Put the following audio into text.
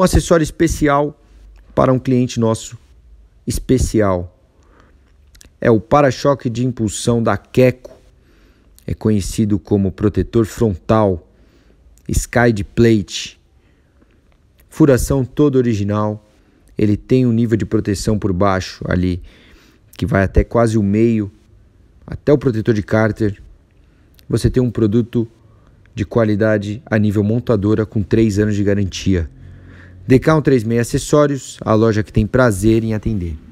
um acessório especial para um cliente nosso especial. É o para-choque de impulsão da Keco. É conhecido como protetor frontal, Skyde plate. Furação todo original. Ele tem um nível de proteção por baixo ali que vai até quase o meio, até o protetor de cárter. Você tem um produto de qualidade a nível montadora com 3 anos de garantia. Decal 36 Acessórios, a loja que tem prazer em atender.